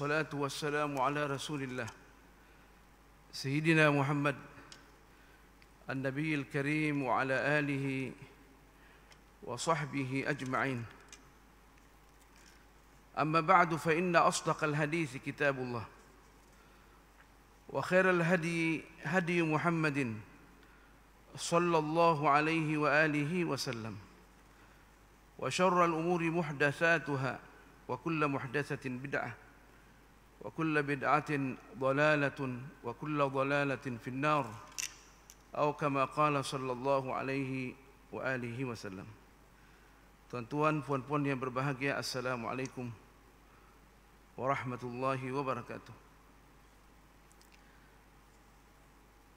والصلاة والسلام على رسول الله سيدنا محمد النبي الكريم وعلى آله وصحبه أجمعين أما بعد فإن أصدق الحديث كتاب الله وخير الهدي هدي محمد صلى الله عليه وآله وسلم وشر الأمور محدثاتها وكل محدثة بدعة وكل بدعة ضلالة وكل ضلالة في النار أو كما قال صلى الله عليه وآله وسلم Tuan-tuan, puan-puan yang berbahagia Assalamualaikum Warahmatullahi Wabarakatuh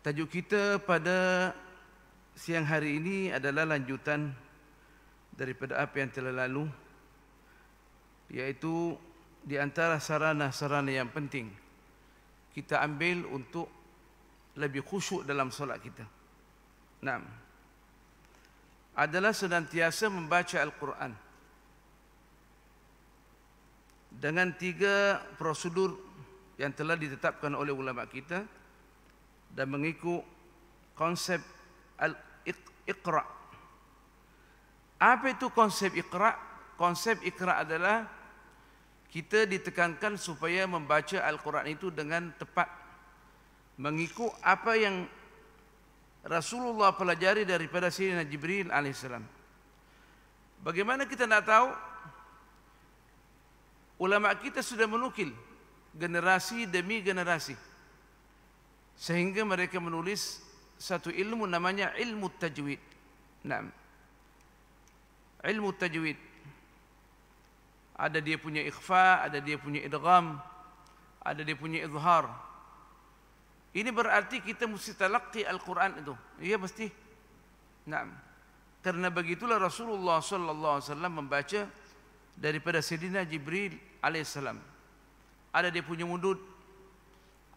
Tajuk kita pada siang hari ini adalah lanjutan daripada apa yang telah lalu iaitu di antara sarana-sarana yang penting kita ambil untuk lebih khusyuk dalam solat kita. Naam. Adalah senantiasa membaca Al-Quran. Dengan tiga prosedur yang telah ditetapkan oleh ulama kita dan mengikut konsep al-iqra. Apa itu konsep iqra? Konsep iqra adalah kita ditekankan supaya membaca Al-Quran itu dengan tepat mengikut apa yang Rasulullah pelajari daripada Sayyidina Jibril AS bagaimana kita nak tahu ulama kita sudah menukil generasi demi generasi sehingga mereka menulis satu ilmu namanya ilmu tajwid nah, ilmu tajwid ada dia punya ikhfa, ada dia punya idgham, ada dia punya izhar. Ini berarti kita mesti talaqqi Al-Quran itu. Ya mesti. Naam. Karena begitulah Rasulullah sallallahu alaihi wasallam membaca daripada Sayyidina Jibril alaihi salam. Ada dia punya mudud,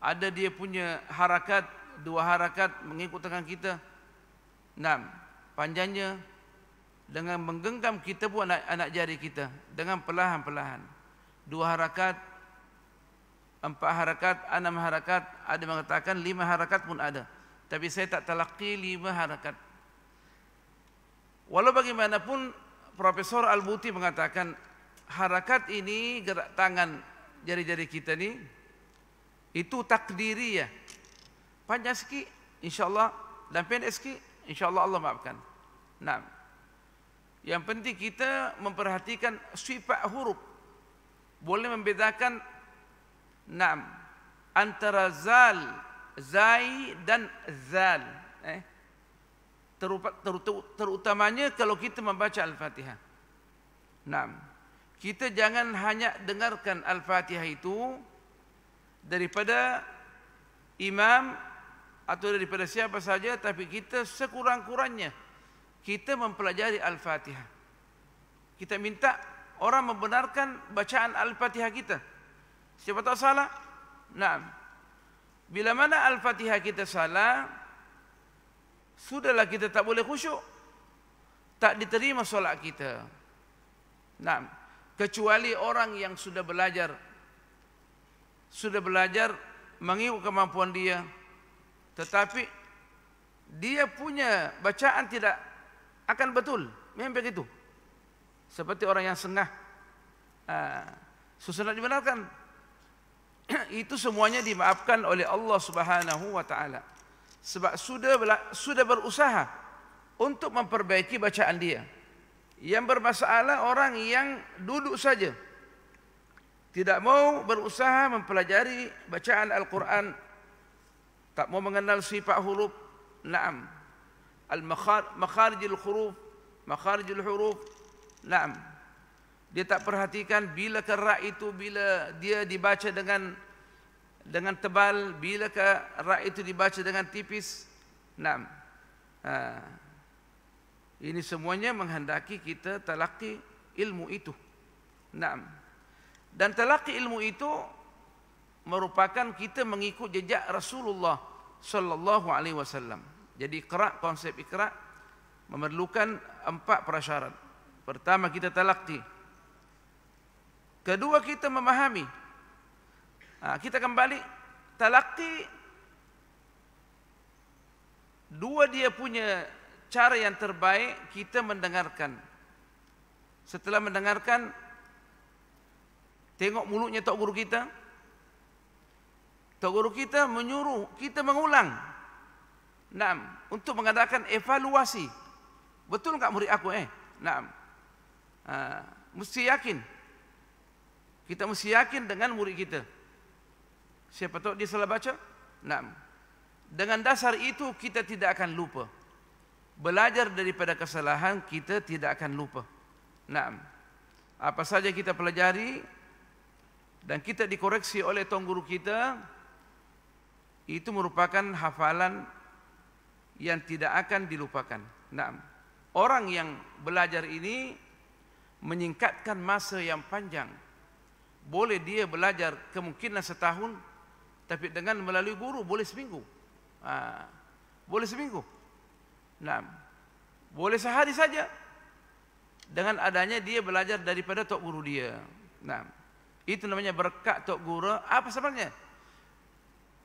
ada dia punya harakat, dua harakat mengikut tangan kita. Naam. Panjangnya dengan menggenggam kita buat anak, anak jari kita dengan perlahan-perlahan dua harakat empat harakat enam harakat ada mengatakan lima harakat pun ada tapi saya tak telaki lima harakat walau bagaimanapun Profesor Albuti mengatakan harakat ini gerak tangan jari-jari kita ni itu takdiri ya panjang sikit insyaallah dan pendek sikit insyaallah Allah maafkan nah yang penting kita memperhatikan sifat huruf. Boleh membedakan enam antara zal, zai dan zal. Eh? Terupa, ter, ter, terutamanya kalau kita membaca Al-Fatihah. Enam. Kita jangan hanya dengarkan Al-Fatihah itu daripada imam atau daripada siapa saja tapi kita sekurang-kurangnya kita mempelajari Al-Fatihah. Kita minta orang membenarkan bacaan Al-Fatihah kita. Siapa tahu salah? Nah, bila mana Al-Fatihah kita salah, sudahlah kita tak boleh khusyuk. Tak diterima solat kita. Nah, kecuali orang yang sudah belajar, sudah belajar mengikut kemampuan dia, tetapi dia punya bacaan tidak akan betul memang begitu. Seperti orang yang sengah uh, ah, susunan dibenarkan. itu semuanya dimaafkan oleh Allah Subhanahu wa taala. Sebab sudah sudah berusaha untuk memperbaiki bacaan dia. Yang bermasalah orang yang duduk saja. Tidak mau berusaha mempelajari bacaan Al-Quran. Tak mau mengenal sifat huruf. Naam. مخارج الحروف مخارج huruf, نعم dia tak perhatikan bila ke ra itu bila dia dibaca dengan dengan tebal bila ke ra itu dibaca dengan tipis nعم ha. ini semuanya menghendaki kita telaki ilmu itu nعم dan telaki ilmu itu merupakan kita mengikut jejak Rasulullah sallallahu alaihi wasallam jadi ikra konsep ikra memerlukan empat prasyarat. Pertama kita talakti. Kedua kita memahami. Ha, kita kembali talakti dua dia punya cara yang terbaik kita mendengarkan. Setelah mendengarkan tengok mulutnya tok guru kita. Tok guru kita menyuruh kita mengulang Naam, untuk mengadakan evaluasi. Betul enggak murid aku eh? Naam. Ha, mesti yakin. Kita mesti yakin dengan murid kita. Siapa tahu dia salah baca? Naam. Dengan dasar itu kita tidak akan lupa. Belajar daripada kesalahan kita tidak akan lupa. Naam. Apa saja kita pelajari dan kita dikoreksi oleh tuan guru kita itu merupakan hafalan yang tidak akan dilupakan. Nah, orang yang belajar ini meningkatkan masa yang panjang. Boleh dia belajar kemungkinan setahun, tapi dengan melalui guru boleh seminggu. Ha, boleh seminggu. Nah, boleh sehari saja dengan adanya dia belajar daripada tok guru dia. Nah, itu namanya berkat tok guru. Apa sebenarnya?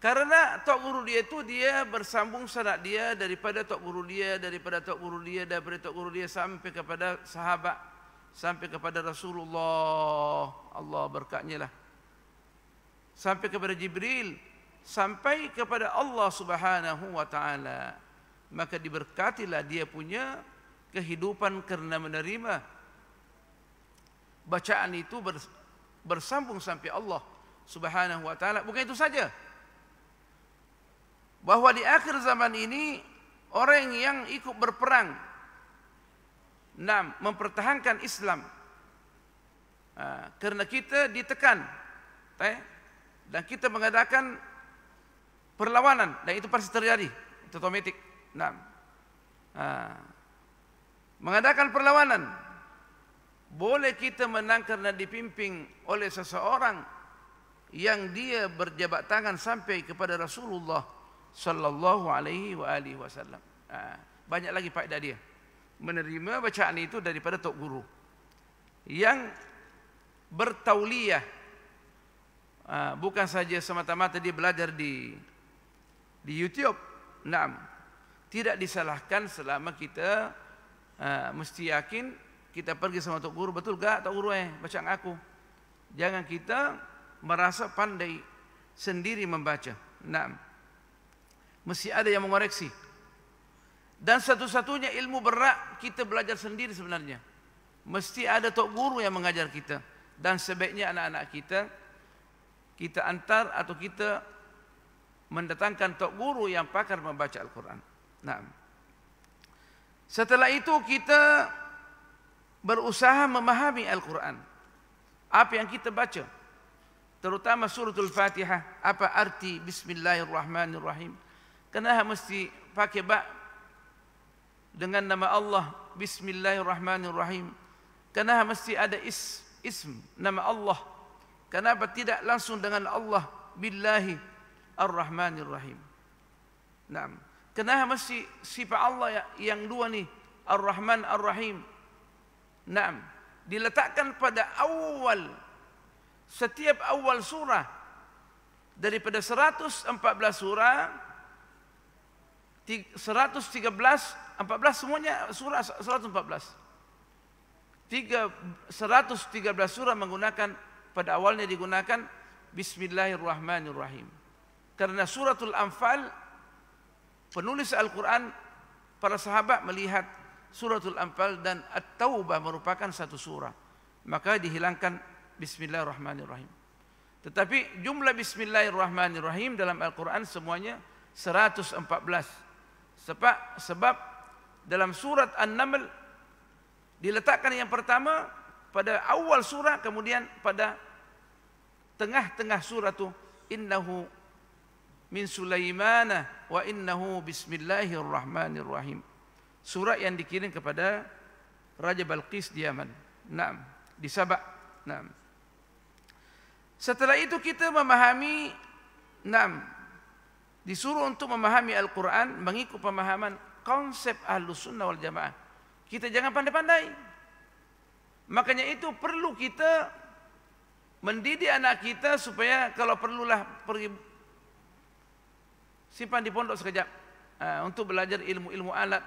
Karena tok guru dia itu dia bersambung sanak dia daripada tok guru dia, daripada tok guru dia, daripada tok guru dia sampai kepada sahabat, sampai kepada Rasulullah. Allah berkatnya lah. Sampai kepada Jibril, sampai kepada Allah Subhanahu wa taala. Maka diberkatilah dia punya kehidupan kerana menerima bacaan itu bersambung sampai Allah Subhanahu wa taala. Bukan itu saja bahwa di akhir zaman ini orang yang ikut berperang enam mempertahankan Islam ha, karena kita ditekan eh, dan kita mengadakan perlawanan dan itu pasti terjadi itu otomatik enam ha, mengadakan perlawanan boleh kita menang kerana dipimpin oleh seseorang yang dia berjabat tangan sampai kepada Rasulullah sallallahu alaihi wa alihi wasallam. Ah, banyak lagi faedah dia. Menerima bacaan itu daripada tok guru. Yang bertauliah ah, bukan saja semata-mata dia belajar di di YouTube. Naam. Tidak disalahkan selama kita ah, mesti yakin kita pergi sama tok guru betul tak tok guru eh bacaan aku. Jangan kita merasa pandai sendiri membaca. Naam mesti ada yang mengoreksi. Dan satu-satunya ilmu berat kita belajar sendiri sebenarnya. Mesti ada tok guru yang mengajar kita dan sebaiknya anak-anak kita kita antar atau kita mendatangkan tok guru yang pakar membaca Al-Quran. Nah. Setelah itu kita berusaha memahami Al-Quran. Apa yang kita baca? Terutama suratul Fatihah. Apa arti Bismillahirrahmanirrahim? Kenapa mesti fakir ba dengan nama Allah Bismillahirrahmanirrahim? Kenapa mesti ada is, ism nama Allah? Kenapa tidak langsung dengan Allah Billahi Ar-Rahmanirrahim? Naam. Kenapa mesti sifat Allah ya, yang dua ni Ar-Rahman Ar-Rahim? Naam. Diletakkan pada awal setiap awal surah daripada 114 surah 113 14 semuanya surah 114 3, 113 surah menggunakan pada awalnya digunakan Bismillahirrahmanirrahim karena suratul anfal penulis Al-Quran para sahabat melihat suratul anfal dan at-taubah merupakan satu surah maka dihilangkan Bismillahirrahmanirrahim tetapi jumlah Bismillahirrahmanirrahim dalam Al-Quran semuanya 114 sebab sebab dalam surat An-Naml diletakkan yang pertama pada awal surah kemudian pada tengah-tengah surah itu innahu min Sulaimana wa innahu bismillahirrahmanirrahim. Surah yang dikirim kepada Raja Balqis di Yaman. Naam, di Sabak. Naam. Setelah itu kita memahami naam disuruh untuk memahami Al-Quran mengikut pemahaman konsep ahlu sunnah wal jamaah. Kita jangan pandai-pandai. Makanya itu perlu kita mendidik anak kita supaya kalau perlulah pergi simpan di pondok sekejap ha, untuk belajar ilmu-ilmu alat,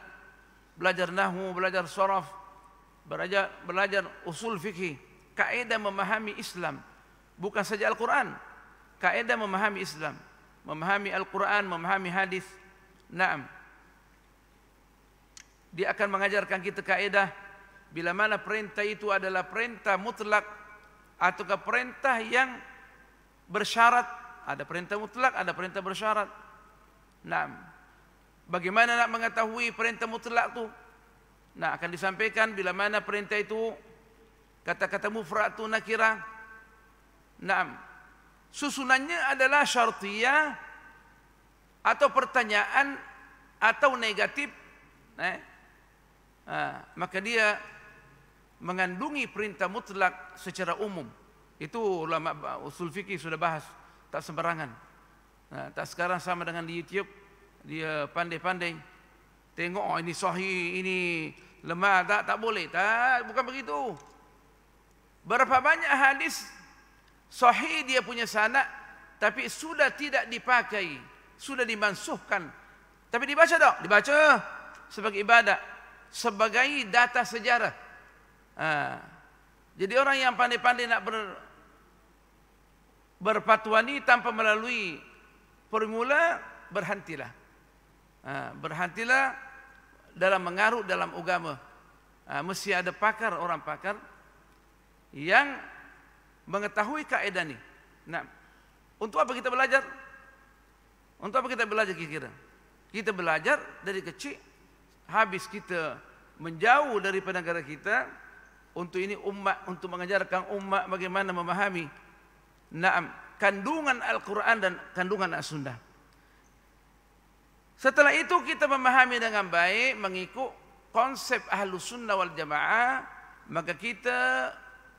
belajar nahu, belajar sorof, belajar, belajar usul fikih, kaedah memahami Islam, bukan saja Al-Quran, kaedah memahami Islam memahami Al-Quran, memahami hadis. Naam. Dia akan mengajarkan kita kaedah bila mana perintah itu adalah perintah mutlak ataukah perintah yang bersyarat. Ada perintah mutlak, ada perintah bersyarat. Naam. Bagaimana nak mengetahui perintah mutlak tu? Nah, akan disampaikan bila mana perintah itu kata-kata mufrad tu nakira. Naam susunannya adalah syartiyah atau pertanyaan atau negatif eh? ha, maka dia mengandungi perintah mutlak secara umum itu ulama usul fikih sudah bahas tak sembarangan ha, tak sekarang sama dengan di YouTube dia pandai-pandai tengok oh, ini sahih ini lemah tak tak boleh tak bukan begitu berapa banyak hadis sahih dia punya sana, tapi sudah tidak dipakai sudah dimansuhkan tapi dibaca tak dibaca sebagai ibadah sebagai data sejarah ha. jadi orang yang pandai-pandai nak ber berpatuan tanpa melalui permula berhentilah ha. berhentilah dalam mengaruh dalam agama ha. mesti ada pakar orang pakar yang mengetahui kaedah ini. Nah, untuk apa kita belajar? Untuk apa kita belajar kira-kira? Kita belajar dari kecil, habis kita menjauh dari negara kita, untuk ini umat, untuk mengajarkan umat bagaimana memahami naam kandungan Al-Quran dan kandungan As-Sunda. Setelah itu kita memahami dengan baik, mengikut konsep Ahlus Sunnah wal Jamaah, maka kita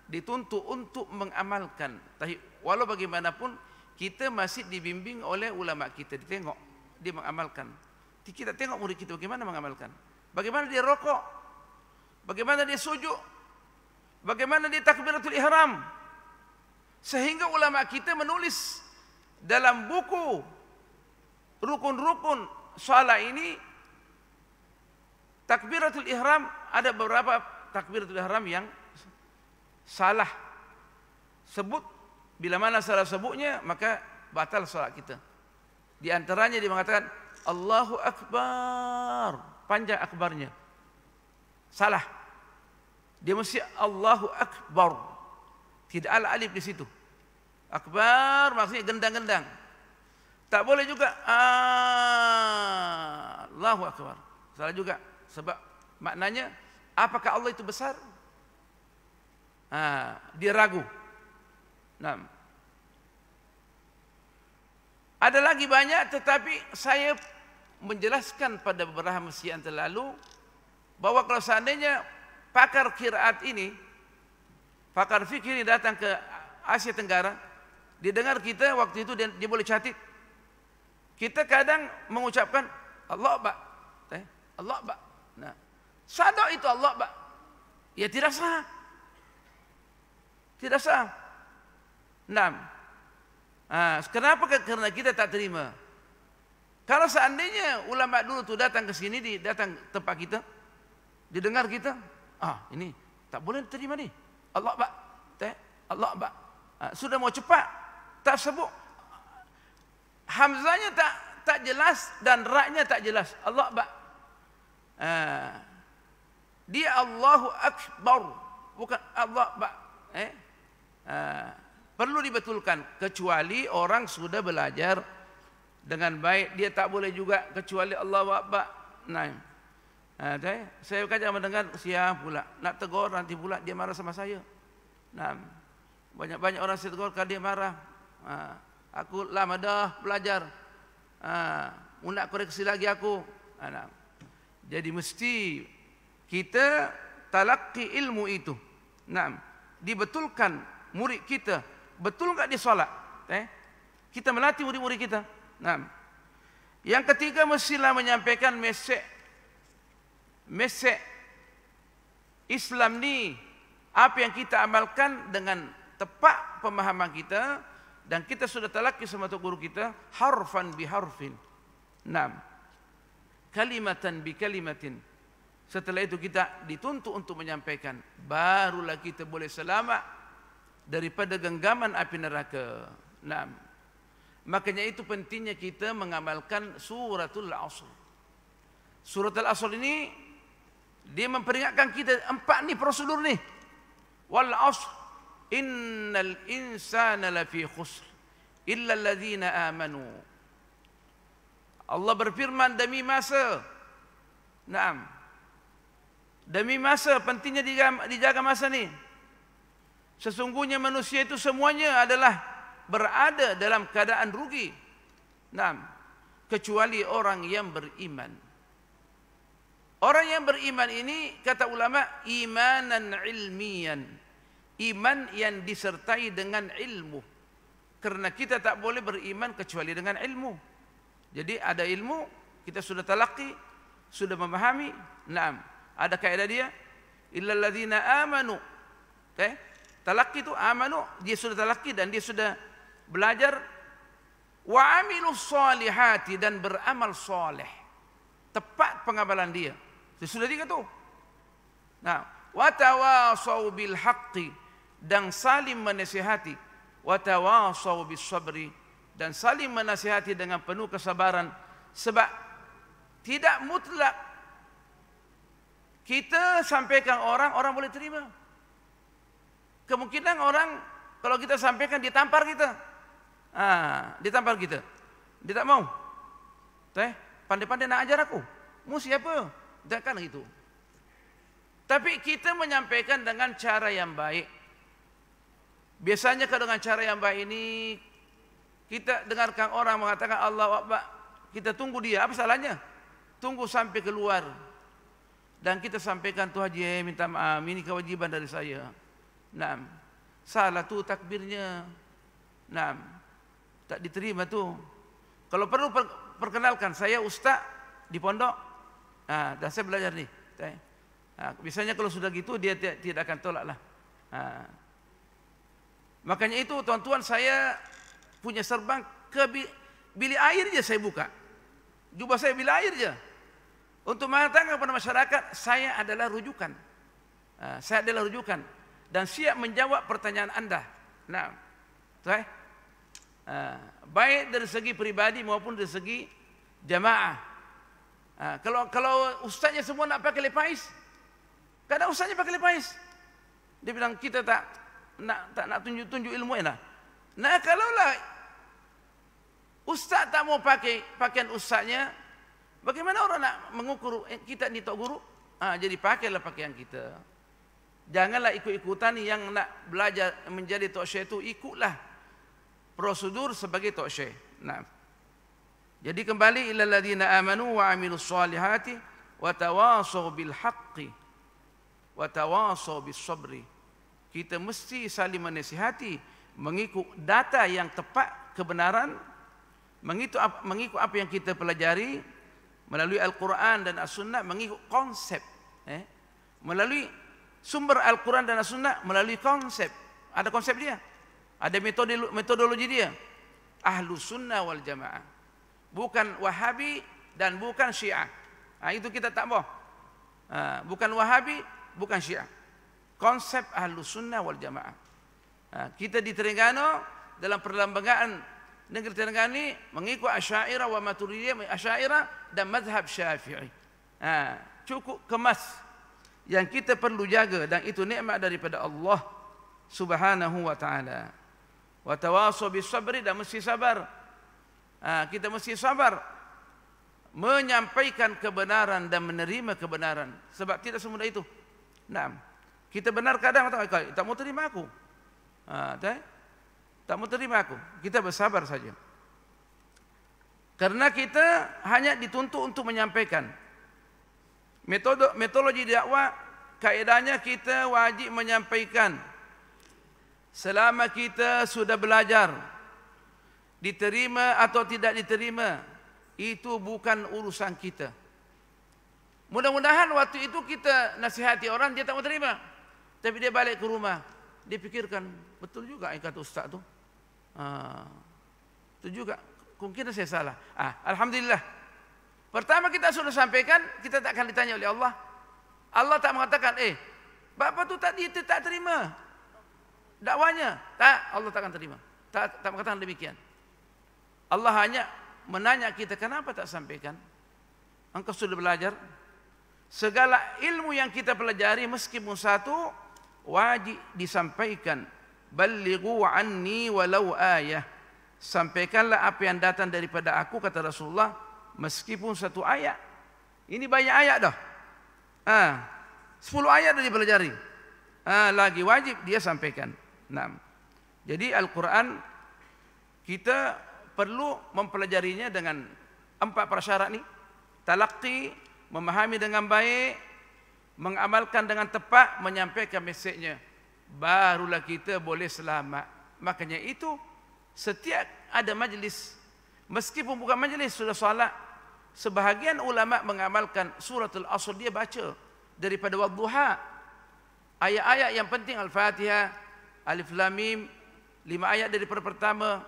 dituntut untuk mengamalkan tapi Walau bagaimanapun kita masih dibimbing oleh ulama kita ditengok dia mengamalkan. Kita tengok murid kita bagaimana mengamalkan. Bagaimana dia rokok? Bagaimana dia sujud? Bagaimana dia takbiratul ihram? Sehingga ulama kita menulis dalam buku rukun-rukun salat ini takbiratul ihram ada beberapa takbiratul ihram yang salah sebut bila mana salah sebutnya maka batal solat kita di antaranya dia mengatakan Allahu Akbar panjang akbarnya salah dia mesti Allahu Akbar tidak ada alif di situ Akbar maksudnya gendang-gendang tak boleh juga Allahu Akbar salah juga sebab maknanya apakah Allah itu besar Ha, dia ragu. Nah. Ada lagi banyak tetapi saya menjelaskan pada beberapa mesti yang terlalu bahwa kalau seandainya pakar kiraat ini pakar fikir ini datang ke Asia Tenggara didengar kita waktu itu dia, dia boleh catit kita kadang mengucapkan Allah ba eh, Allah ba nah sadaq itu Allah ba ya tidak sah tidak sah. Enam. Ha, kenapa? Karena kita tak terima. Kalau seandainya ulama dulu tu datang ke sini, di datang tempat kita, didengar kita, ah ini tak boleh terima ni. Allah bak, teh Allah bak. Ha, sudah mau cepat tak sebut Hamzahnya tak tak jelas dan raknya tak jelas. Allah bak. Ha, dia Allahu Akbar bukan Allah bak. Eh? Ah, perlu dibetulkan kecuali orang sudah belajar dengan baik dia tak boleh juga kecuali Allah wabba nah ah, ada saya kaca mendengar siap pula nak tegur nanti pula dia marah sama saya nah banyak banyak orang saya tegur kalau dia marah ah, aku lama dah belajar nak koreksi lagi aku nah, jadi mesti kita talaqqi ilmu itu nah dibetulkan murid kita betul enggak dia solat eh kita melatih murid-murid kita nah yang ketiga mestilah menyampaikan mesej mesej Islam ni apa yang kita amalkan dengan tepat pemahaman kita dan kita sudah telaki sama tu guru kita harfan bi harfin nah kalimatan bi kalimatin setelah itu kita dituntut untuk menyampaikan barulah kita boleh selamat daripada genggaman api neraka. Naam. Makanya itu pentingnya kita mengamalkan suratul asr. Suratul asr ini dia memperingatkan kita empat ni prosedur ni. Wal asr innal insana lafi khusr illa alladhina amanu. Allah berfirman demi masa. Naam. Demi masa pentingnya dijaga, dijaga masa ni. Sesungguhnya manusia itu semuanya adalah berada dalam keadaan rugi. Nah, kecuali orang yang beriman. Orang yang beriman ini kata ulama imanan ilmian. Iman yang disertai dengan ilmu. Karena kita tak boleh beriman kecuali dengan ilmu. Jadi ada ilmu, kita sudah talaqi, sudah memahami. Naam. Ada kaidah dia? Illal ladzina amanu. Okay? Eh? talaki itu amanu dia sudah talaki dan dia sudah belajar wa amilu salihati dan beramal soleh tepat pengamalan dia dia sudah tiga tu. nah wa tawasau bil haqqi dan saling menasihati wa tawasau bis sabri dan saling menasihati dengan penuh kesabaran sebab tidak mutlak kita sampaikan orang orang boleh terima kemungkinan orang kalau kita sampaikan ditampar kita. Ah, ditampar kita. Dia tak mau. Teh, pandai-pandai nak ajar aku. Mu siapa? Takkan itu. Tapi kita menyampaikan dengan cara yang baik. Biasanya kalau dengan cara yang baik ini kita dengarkan orang mengatakan Allah wabak, kita tunggu dia apa salahnya? Tunggu sampai keluar dan kita sampaikan Tuhan Haji minta maaf ini kewajiban dari saya. Nah, Salah tu takbirnya. Nah, Tak diterima tu. Kalau perlu perkenalkan saya ustaz di pondok. Nah, ha, dah saya belajar ni. Ah, biasanya kalau sudah gitu dia tidak, tidak akan tolak lah. Ha. Makanya itu tuan-tuan saya punya serbang ke bilik air je saya buka. Jubah saya bilik air je. Untuk mengatakan kepada masyarakat, saya adalah rujukan. Ha, saya adalah rujukan dan siap menjawab pertanyaan anda. Nah, tuai. Uh, eh, baik dari segi pribadi maupun dari segi jamaah. Uh, kalau kalau ustaznya semua nak pakai lepas, kadang ustaznya pakai lepas. Dia bilang kita tak nak tak nak tunjuk-tunjuk ilmu ini. Lah. Nah, kalau lah ustaz tak mau pakai pakaian ustaznya, bagaimana orang nak mengukur eh, kita ni tok guru? Ah, jadi pakailah pakaian kita. Janganlah ikut-ikutan yang nak belajar menjadi tok syekh itu ikutlah prosedur sebagai tok syekh. Nah. Jadi kembali ila alladziina aamanu wa 'amilus shalihati wa tawaasaw bil haqqi wa tawaasaw bis sabri. Kita mesti saling menasihati mengikut data yang tepat kebenaran mengikut mengikut apa yang kita pelajari melalui al-Quran dan as-Sunnah mengikut konsep eh melalui sumber Al-Quran dan As-Sunnah melalui konsep. Ada konsep dia. Ada metode, metodologi dia. Ahlu sunnah wal jamaah. Bukan wahabi dan bukan syiah. Ha, itu kita tak boh. Ha, bukan wahabi, bukan syiah. Konsep ahlu sunnah wal jamaah. Ha, kita di Terengganu dalam perlembagaan negeri Terengganu ini mengikut asyairah wa maturidiyah asyairah dan mazhab syafi'i. Ha, cukup Kemas yang kita perlu jaga dan itu nikmat daripada Allah Subhanahu wa taala. Wa tawasau bis sabri dan mesti sabar. Ha, kita mesti sabar menyampaikan kebenaran dan menerima kebenaran sebab tidak semudah itu. Naam. Kita benar kadang tak tak mau terima aku. Ha, tak? Tak mau terima aku. Kita bersabar saja. Karena kita hanya dituntut untuk menyampaikan metode metodologi dakwah kaedahnya kita wajib menyampaikan selama kita sudah belajar diterima atau tidak diterima itu bukan urusan kita mudah-mudahan waktu itu kita nasihati orang dia tak mau terima tapi dia balik ke rumah dia pikirkan betul juga yang kata ustaz tu ah, itu juga mungkin saya salah ah, Alhamdulillah Pertama kita sudah sampaikan, kita tak akan ditanya oleh Allah. Allah tak mengatakan, eh, bapa tu tadi itu tak terima dakwanya. Tak, Allah tak akan terima. Tak, tak mengatakan demikian. Allah hanya menanya kita, kenapa tak sampaikan? Engkau sudah belajar. Segala ilmu yang kita pelajari, meskipun satu, wajib disampaikan. Balighu anni walau ayah. Sampaikanlah apa yang datang daripada aku, kata Rasulullah meskipun satu ayat. Ini banyak ayat dah. Ah, sepuluh ayat dah dipelajari. Ah, lagi wajib dia sampaikan. Nah, jadi Al-Quran kita perlu mempelajarinya dengan empat prasyarat ni. Talaqqi, memahami dengan baik, mengamalkan dengan tepat, menyampaikan mesejnya. Barulah kita boleh selamat. Makanya itu setiap ada majlis, meskipun bukan majlis, sudah solat, sebahagian ulama mengamalkan suratul asr dia baca daripada waktu duha ayat-ayat yang penting al-fatihah alif lam mim lima ayat dari per pertama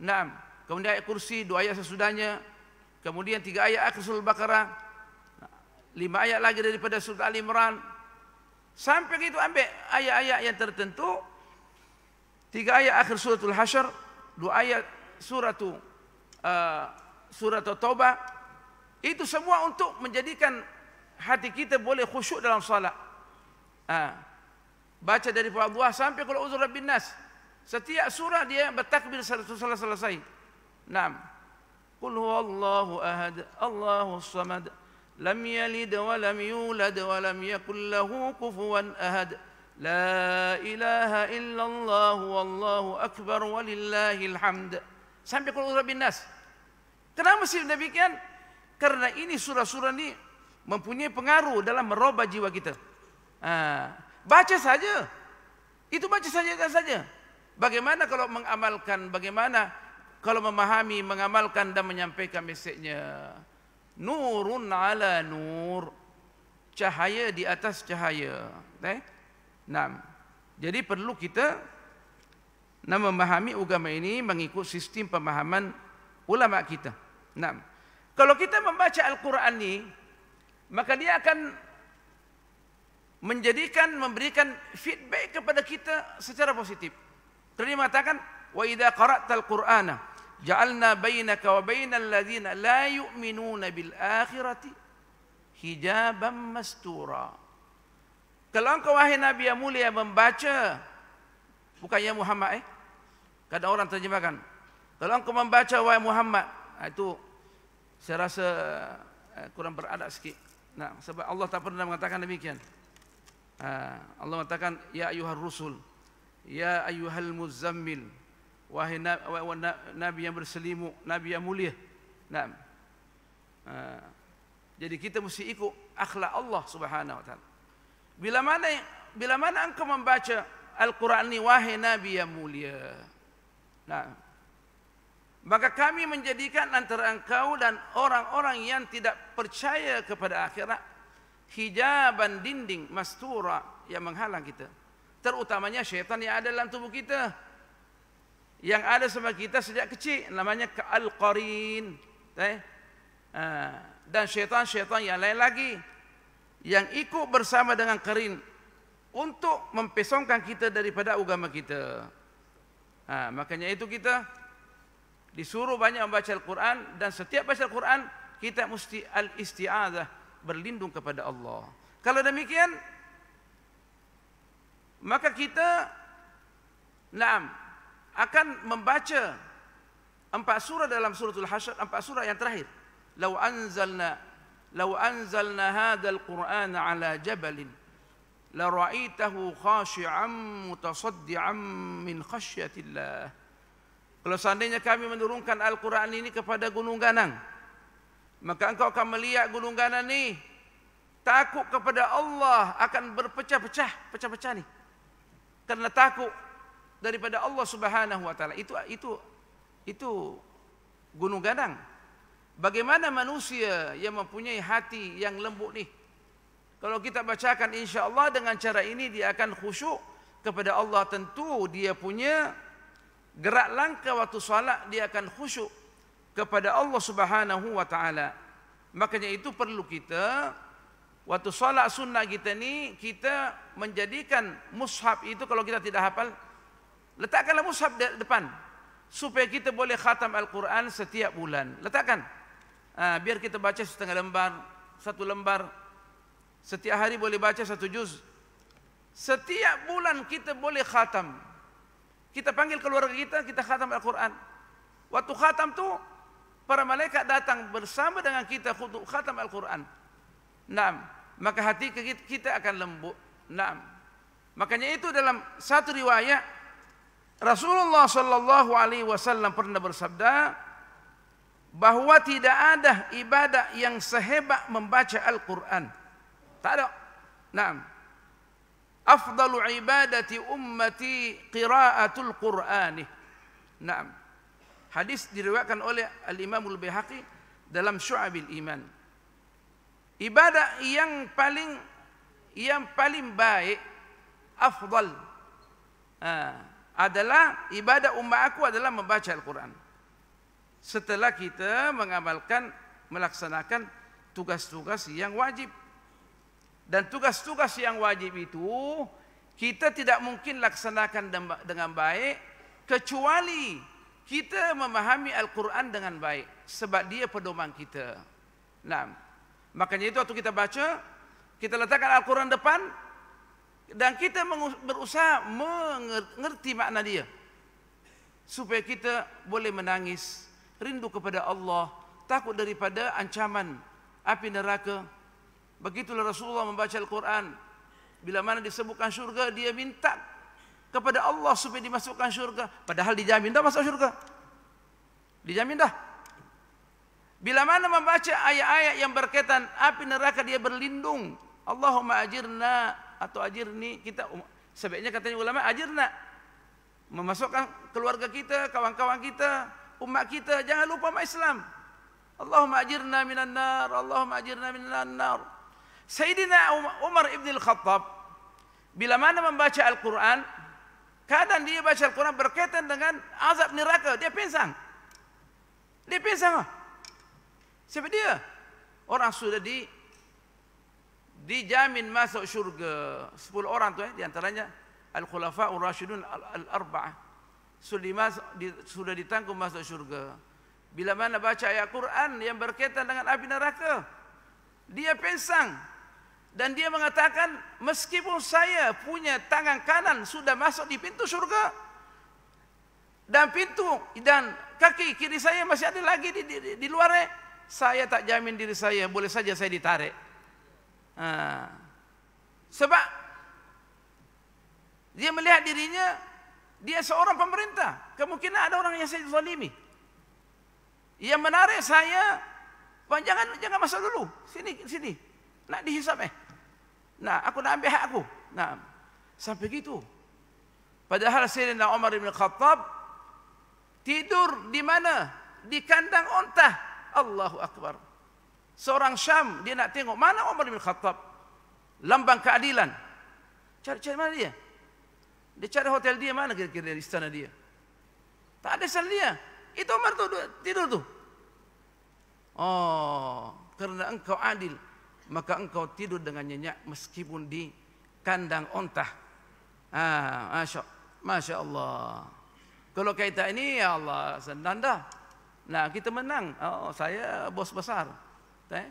enam kemudian ayat kursi dua ayat sesudahnya kemudian tiga ayat akhir surah al-baqarah lima ayat lagi daripada surah Ali Imran sampai itu ambil ayat-ayat yang tertentu tiga ayat akhir suratul hasyr dua ayat suratu uh, suratul taubah itu semua untuk menjadikan hati kita boleh khusyuk dalam salat. Ha. Baca dari Fadhuah sampai kalau uzur Rabbi Nas. Setiap surah dia bertakbir satu selesai. selesai. Naam. Qul huwallahu ahad, Allahu samad, lam yalid wa lam yulad wa lam yakul lahu kufuwan ahad. La ilaha illallah wallahu akbar walillahil hamd. Sampai kalau uzur Rabbi Nas. Kenapa sih demikian? Kenapa? Karena ini surah-surah ini mempunyai pengaruh dalam merubah jiwa kita. Ha. Baca saja. Itu baca saja dan saja. Bagaimana kalau mengamalkan, bagaimana kalau memahami, mengamalkan dan menyampaikan mesejnya. Nurun ala nur. Cahaya di atas cahaya. Eh? Nah. Jadi perlu kita nak memahami agama ini mengikut sistem pemahaman ulama kita. Nah. Kalau kita membaca Al-Quran ini, maka dia akan menjadikan, memberikan feedback kepada kita secara positif. Terima Kerana dia mengatakan, وَإِذَا قَرَأْتَ الْقُرْآنَ جَعَلْنَا بَيْنَكَ وَبَيْنَ الَّذِينَ لَا يُؤْمِنُونَ بِالْآخِرَةِ hijaban mastura. Kalau engkau wahai Nabi yang mulia membaca, bukannya Muhammad eh, kadang orang terjemahkan. Kalau engkau membaca wahai Muhammad, ha, itu saya rasa eh, kurang beradab sikit. Nah, sebab Allah tak pernah mengatakan demikian. Ah, Allah mengatakan ya ayuhar rusul ya ayuhal muzammil wahai nabi yang berselimu nabi yang mulia. Nah. jadi kita mesti ikut akhlak Allah Subhanahu wa taala. Bila mana bila mana engkau membaca Al-Quran ni wahai nabi yang mulia. Nah. Maka kami menjadikan antara engkau dan orang-orang yang tidak percaya kepada akhirat hijaban dinding mastura yang menghalang kita. Terutamanya syaitan yang ada dalam tubuh kita yang ada sama kita sejak kecil namanya al-qarin. Eh? Ah, dan syaitan-syaitan yang lain lagi yang ikut bersama dengan qarin untuk mempesongkan kita daripada agama kita. Ha, makanya itu kita disuruh banyak membaca Al-Quran dan setiap baca Al-Quran kita mesti al-isti'adzah berlindung kepada Allah. Kalau demikian maka kita naam akan membaca empat surah dalam suratul hasyr empat surah yang terakhir law anzalna law anzalna hadzal qur'an ala jabalin la ra'aitahu khashi'an mutasaddian min khasyatillah kalau seandainya kami menurunkan Al-Quran ini kepada Gunung Ganang, maka engkau akan melihat Gunung Ganang ini takut kepada Allah akan berpecah-pecah, pecah-pecah ni. Karena takut daripada Allah Subhanahu wa taala. Itu itu itu gunung ganang. Bagaimana manusia yang mempunyai hati yang lembut ni? Kalau kita bacakan insya-Allah dengan cara ini dia akan khusyuk kepada Allah tentu dia punya gerak langkah waktu salat dia akan khusyuk kepada Allah Subhanahu wa taala. Makanya itu perlu kita waktu salat sunnah kita ni kita menjadikan mushaf itu kalau kita tidak hafal letakkanlah mushaf di depan supaya kita boleh khatam Al-Quran setiap bulan. Letakkan. Ha, biar kita baca setengah lembar, satu lembar. Setiap hari boleh baca satu juz. Setiap bulan kita boleh khatam kita panggil keluarga kita, kita khatam Al-Quran. Waktu khatam tu, para malaikat datang bersama dengan kita untuk khatam Al-Quran. Naam. Maka hati kita akan lembut. Naam. Makanya itu dalam satu riwayat, Rasulullah sallallahu alaihi wasallam pernah bersabda bahawa tidak ada ibadah yang sehebat membaca Al-Qur'an. Tak ada. Naam. أفضل عبادة أمتي قراءة القرآن نعم حديث diriwayatkan oleh الإمام البيهقي dalam شعب الإيمان عبادة yang paling yang paling baik أفضل آه. Ha, adalah ibadah umat aku adalah membaca Al-Quran setelah kita mengamalkan melaksanakan tugas-tugas yang wajib dan tugas-tugas yang wajib itu kita tidak mungkin laksanakan dengan baik kecuali kita memahami Al-Quran dengan baik sebab dia pedoman kita. Nah, makanya itu waktu kita baca, kita letakkan Al-Quran depan dan kita berusaha mengerti makna dia. Supaya kita boleh menangis, rindu kepada Allah, takut daripada ancaman api neraka, Begitulah Rasulullah membaca Al-Quran. Bila mana disebutkan syurga, dia minta kepada Allah supaya dimasukkan syurga. Padahal dijamin dah masuk syurga. Dijamin dah. Bila mana membaca ayat-ayat yang berkaitan api neraka dia berlindung. Allahumma ajirna atau ajirni kita sebaiknya katanya ulama ajirna memasukkan keluarga kita, kawan-kawan kita, umat kita jangan lupa umat Islam. Allahumma ajirna minan nar, Allahumma ajirna minan nar. Sayyidina Umar ibn al-Khattab bila mana membaca Al-Quran kadang dia baca Al-Quran berkaitan dengan azab neraka dia pingsan dia pingsan lah. siapa dia? orang sudah di dijamin masuk syurga sepuluh orang tu eh, diantaranya Al-Khulafa Ur-Rashidun Al-Arba'ah sudah, sudah ditanggung masuk syurga bila mana baca ayat Quran yang berkaitan dengan api neraka dia pensang. Dan dia mengatakan, meskipun saya punya tangan kanan sudah masuk di pintu surga, dan pintu dan kaki kiri saya masih ada lagi di, di, di luarnya, saya tak jamin diri saya, boleh saja saya ditarik. Ha. Sebab, dia melihat dirinya, dia seorang pemerintah. Kemungkinan ada orang yang saya zalimi. Yang menarik saya, jangan, jangan masuk dulu, sini, sini. Nak dihisap eh. Nah, aku nak ambil hak aku. Nah, sampai gitu. Padahal Sayyidina Umar bin Khattab tidur di mana? Di kandang unta. Allahu Akbar. Seorang Syam dia nak tengok mana Umar bin Khattab. Lambang keadilan. Cari-cari mana dia? Dia cari hotel dia mana kira-kira di istana dia? Tak ada sel dia. Itu Umar tu tidur tu. Oh, kerana engkau adil maka engkau tidur dengan nyenyak meskipun di kandang ontah. Ah, masya, Allah. Kalau kita ini ya Allah senang dah. Nah kita menang. Oh saya bos besar. Eh?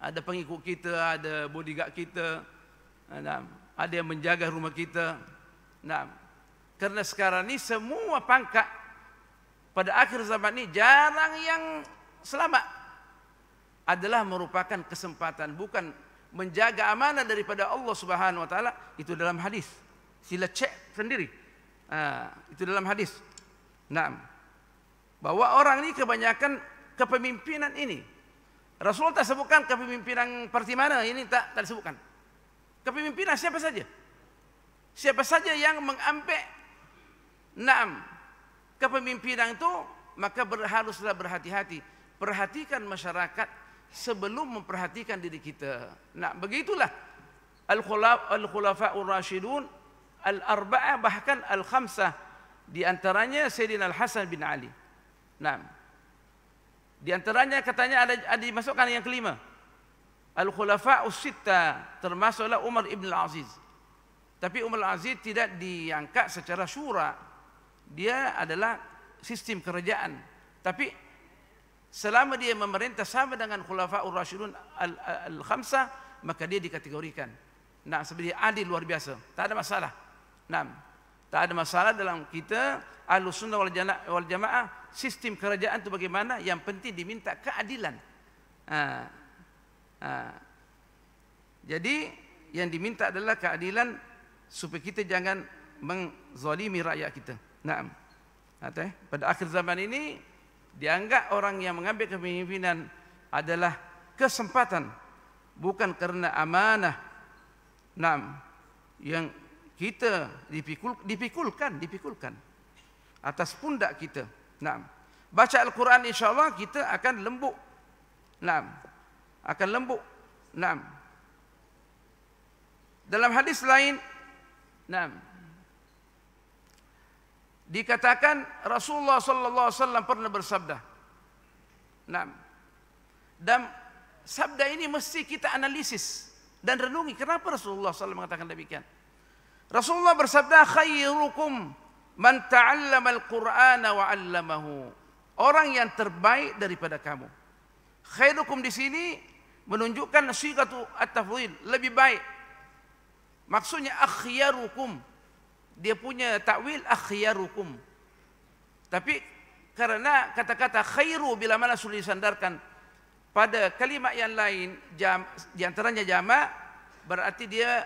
Ada pengikut kita, ada bodyguard kita. Ah, nah, ada yang menjaga rumah kita. Nah, karena sekarang ni semua pangkat pada akhir zaman ni jarang yang selamat adalah merupakan kesempatan bukan menjaga amanah daripada Allah Subhanahu wa taala itu dalam hadis sila cek sendiri uh, itu dalam hadis Naam. bahwa orang ini kebanyakan kepemimpinan ini Rasul tak sebutkan kepemimpinan parti mana ini tak tak sebutkan kepemimpinan siapa saja siapa saja yang mengambil Naam. kepemimpinan itu maka haruslah berhati-hati perhatikan masyarakat sebelum memperhatikan diri kita. Nah, begitulah al-khulaf al-khulafaur rasyidun al-arba'ah bahkan al-khamsah di antaranya Sayyidina Al-Hasan bin Ali. Nah. Di antaranya katanya ada, ada dimasukkan yang kelima. Al-khulafaus sitta termasuklah Umar bin Al-Aziz. Tapi Umar Al-Aziz tidak diangkat secara syura. Dia adalah sistem kerajaan. Tapi selama dia memerintah sama dengan khulafaur rasyidun al, al, al maka dia dikategorikan nah sebenarnya adil luar biasa tak ada masalah nah tak ada masalah dalam kita ahlu sunnah wal, jana, wal jamaah sistem kerajaan itu bagaimana yang penting diminta keadilan ha. Ha. jadi yang diminta adalah keadilan supaya kita jangan mengzalimi rakyat kita. Naam. Okay. Eh, pada akhir zaman ini dianggap orang yang mengambil kepemimpinan adalah kesempatan bukan kerana amanah enam yang kita dipikul dipikulkan dipikulkan atas pundak kita enam baca al-Quran insya Allah kita akan lembut enam akan lembut enam dalam hadis lain enam Dikatakan Rasulullah sallallahu alaihi wasallam pernah bersabda. Naam. Dan sabda ini mesti kita analisis dan renungi kenapa Rasulullah sallallahu mengatakan demikian. Rasulullah bersabda khairukum man ta'allamal Qur'ana wa 'allamahu. Orang yang terbaik daripada kamu. Khairukum di sini menunjukkan sigatu at-tafdhil, lebih baik. Maksudnya akhyarukum, dia punya takwil akhyarukum. Tapi karena kata-kata khairu bila mana sudah disandarkan pada kalimat yang lain jam, di antaranya jama berarti dia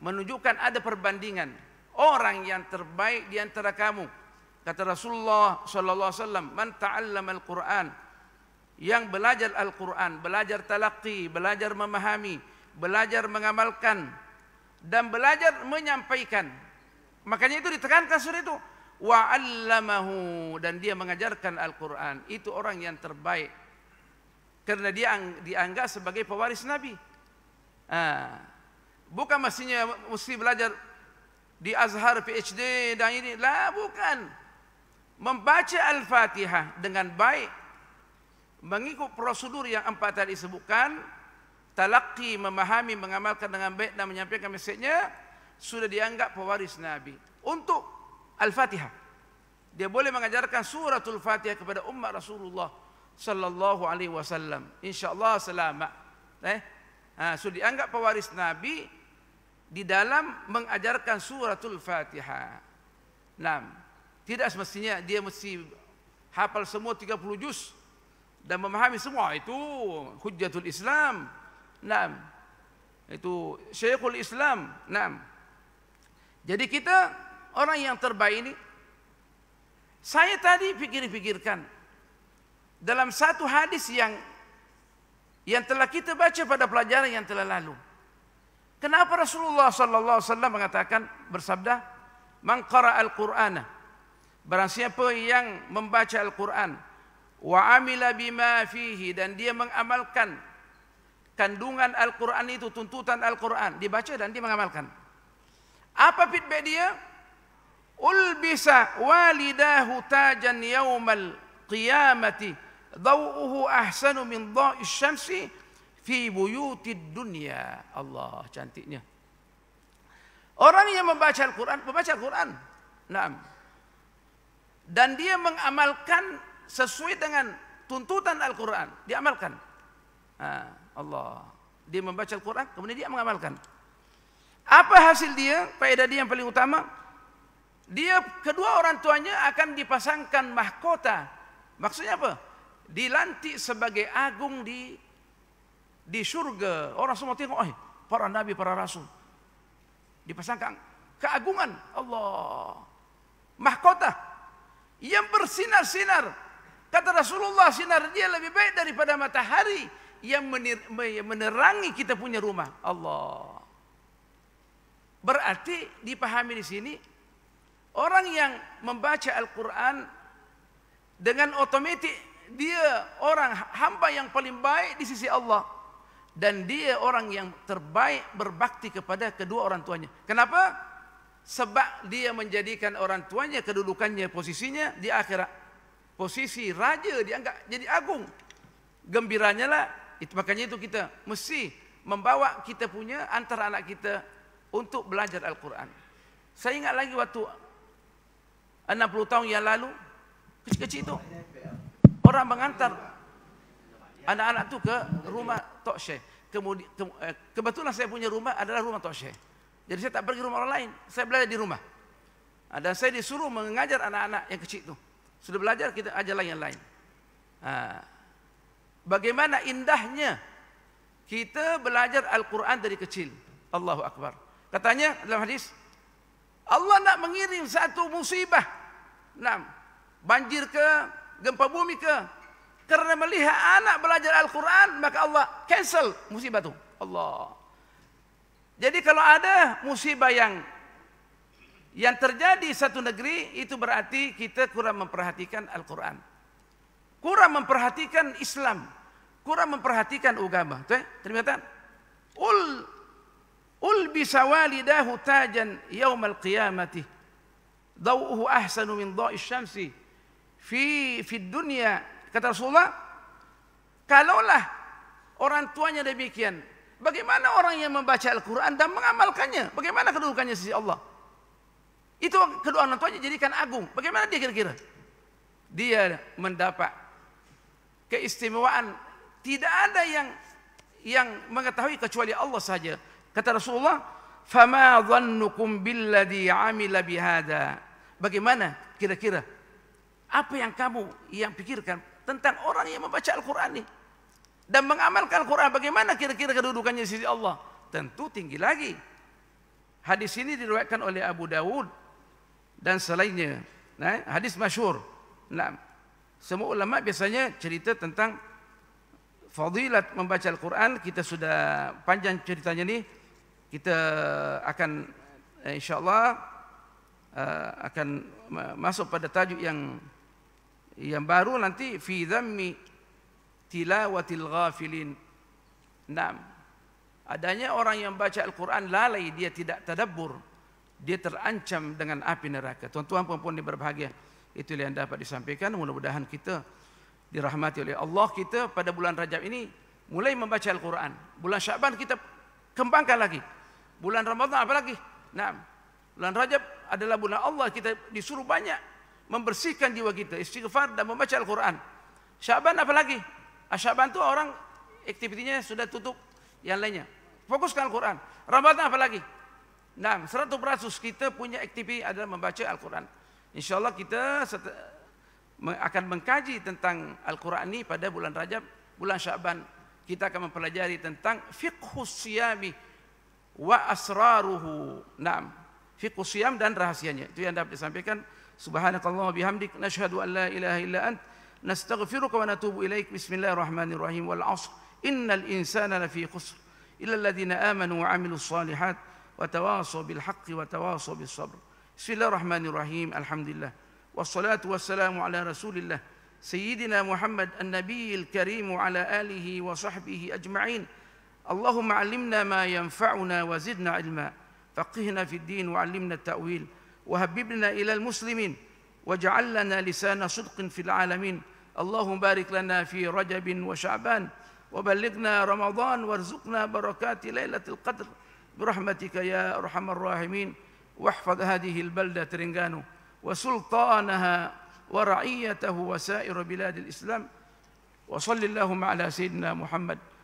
menunjukkan ada perbandingan orang yang terbaik di antara kamu kata Rasulullah sallallahu alaihi wasallam man ta'allama al-Qur'an yang belajar Al-Qur'an belajar talaqqi belajar memahami belajar mengamalkan dan belajar menyampaikan Makanya itu ditekankan surat itu. Wa allamahu dan dia mengajarkan Al-Quran. Itu orang yang terbaik. kerana dia dianggap sebagai pewaris Nabi. Ah. Bukan mestinya mesti belajar di Azhar PhD dan ini. Lah bukan. Membaca Al-Fatihah dengan baik. Mengikut prosedur yang empat tadi sebutkan. Talaki, memahami, mengamalkan dengan baik dan menyampaikan mesejnya. Mesejnya sudah dianggap pewaris Nabi untuk Al-Fatihah. Dia boleh mengajarkan surat al Fatihah kepada umat Rasulullah sallallahu alaihi wasallam. Insyaallah selamat. Eh? Ha, sudah dianggap pewaris Nabi di dalam mengajarkan surat al Fatihah. Naam. Tidak semestinya dia mesti hafal semua 30 juz dan memahami semua itu hujjatul Islam. Naam. Itu Syekhul Islam. Naam. Jadi kita orang yang terbaik ini saya tadi pikir-pikirkan dalam satu hadis yang yang telah kita baca pada pelajaran yang telah lalu. Kenapa Rasulullah sallallahu alaihi mengatakan bersabda mengkara al-Qur'ana barang siapa yang membaca Al-Qur'an wa amila bima fihi dan dia mengamalkan kandungan Al-Qur'an itu tuntutan Al-Qur'an dibaca dan dia mengamalkan apa feedback dia? Ulbisa walidahu tajan yawmal qiyamati dawuhu ahsanu min dha'is syamsi fi buyutid dunya. Allah cantiknya. Orang yang membaca Al-Quran, membaca Al-Quran. Naam. Dan dia mengamalkan sesuai dengan tuntutan Al-Quran. Diamalkan. Ha, Allah. Dia membaca Al-Quran, kemudian dia mengamalkan. Apa hasil dia? Faedah dia yang paling utama. Dia kedua orang tuanya akan dipasangkan mahkota. Maksudnya apa? Dilantik sebagai agung di di surga. Orang semua tengok, oh, para nabi, para rasul. Dipasangkan keagungan Allah. Mahkota yang bersinar-sinar. Kata Rasulullah, sinar dia lebih baik daripada matahari yang menerangi kita punya rumah. Allah. Berarti dipahami di sini orang yang membaca Al-Qur'an dengan otomatis dia orang hamba yang paling baik di sisi Allah dan dia orang yang terbaik berbakti kepada kedua orang tuanya. Kenapa? Sebab dia menjadikan orang tuanya kedudukannya posisinya di akhirat posisi raja dianggap jadi agung. Gembiranya lah. Itu makanya itu kita mesti membawa kita punya antara anak kita untuk belajar Al-Quran. Saya ingat lagi waktu 60 tahun yang lalu, kecil-kecil itu, orang mengantar anak-anak itu ke rumah Tok Syekh. Eh, kebetulan saya punya rumah adalah rumah Tok Syekh. Jadi saya tak pergi rumah orang lain, saya belajar di rumah. Ah, dan saya disuruh mengajar anak-anak yang kecil itu. Sudah belajar, kita ajar lain yang lain. Ah, bagaimana indahnya kita belajar Al-Quran dari kecil. Allahu Akbar. Katanya dalam hadis Allah nak mengirim satu musibah. Enam. Banjir ke, gempa bumi ke. Kerana melihat anak belajar Al-Quran, maka Allah cancel musibah itu. Allah. Jadi kalau ada musibah yang yang terjadi satu negeri, itu berarti kita kurang memperhatikan Al-Quran. Kurang memperhatikan Islam. Kurang memperhatikan agama. Ternyata, Ul ulbisa walidahu tajan yaum al qiyamati dawuhu ahsanu min dha'i syamsi fi fi dunia. kata rasulullah kalaulah orang tuanya demikian bagaimana orang yang membaca al-quran dan mengamalkannya bagaimana kedudukannya sisi Allah itu kedua orang tuanya jadikan agung bagaimana dia kira-kira dia mendapat keistimewaan tidak ada yang yang mengetahui kecuali Allah saja. Kata Rasulullah, "Fama dhannukum billadhi 'amila bihadha?" Bagaimana kira-kira apa yang kamu yang pikirkan tentang orang yang membaca Al-Qur'an ini dan mengamalkan Al-Qur'an bagaimana kira-kira kedudukannya di sisi Allah? Tentu tinggi lagi. Hadis ini diriwayatkan oleh Abu Dawud dan selainnya. Nah, hadis masyhur. Nah, semua ulama biasanya cerita tentang fadilat membaca Al-Quran kita sudah panjang ceritanya ni kita akan eh, insyaallah eh, akan masuk pada tajuk yang yang baru nanti fi dhammi tilawatil ghafilin naam adanya orang yang baca al-Quran lalai dia tidak tadabbur dia terancam dengan api neraka tuan-tuan puan-puan yang berbahagia itu yang dapat disampaikan mudah-mudahan kita dirahmati oleh Allah kita pada bulan Rajab ini mulai membaca Al-Quran. Bulan Syaban kita kembangkan lagi bulan Ramadhan apa lagi? Nah, bulan Rajab adalah bulan Allah kita disuruh banyak membersihkan jiwa kita, istighfar dan membaca Al-Qur'an. Syaban lagi? Ah, Syaban itu orang aktivitinya sudah tutup yang lainnya. Fokuskan Al-Qur'an. Ramadhan Ramadan apalagi? Nah, 100% kita punya aktiviti adalah membaca Al-Qur'an. Insya Allah kita akan mengkaji tentang Al-Qur'an ini pada bulan Rajab, bulan Syaban kita akan mempelajari tentang fiqhus siyami wa asraruhu. Naam. Fiqh siyam dan rahasianya. Itu yang dapat disampaikan. Subhanakallah bihamdik Nashhadu an la ilaha illa ant nastaghfiruka wa natubu ilaik. Bismillahirrahmanirrahim. Wal asr. Innal insana lafi khusr illa alladhina amanu wa amilu salihat wa tawasaw bil haqqi wa tawasaw bis sabr. Bismillahirrahmanirrahim. Alhamdulillah. Wassalatu wassalamu ala Rasulillah. Sayyidina Muhammad an سيدنا Karim wa ala alihi wa sahbihi ajma'in. اللهم علمنا ما ينفعنا وزدنا علما فقهنا في الدين وعلمنا التأويل وهببنا إلى المسلمين واجعل لنا لسان صدق في العالمين اللهم بارك لنا في رجب وشعبان وبلغنا رمضان وارزقنا بركات ليلة القدر برحمتك يا أرحم الراحمين واحفظ هذه البلدة ترنجانو وسلطانها ورعيته وسائر بلاد الإسلام وصل اللهم على سيدنا محمد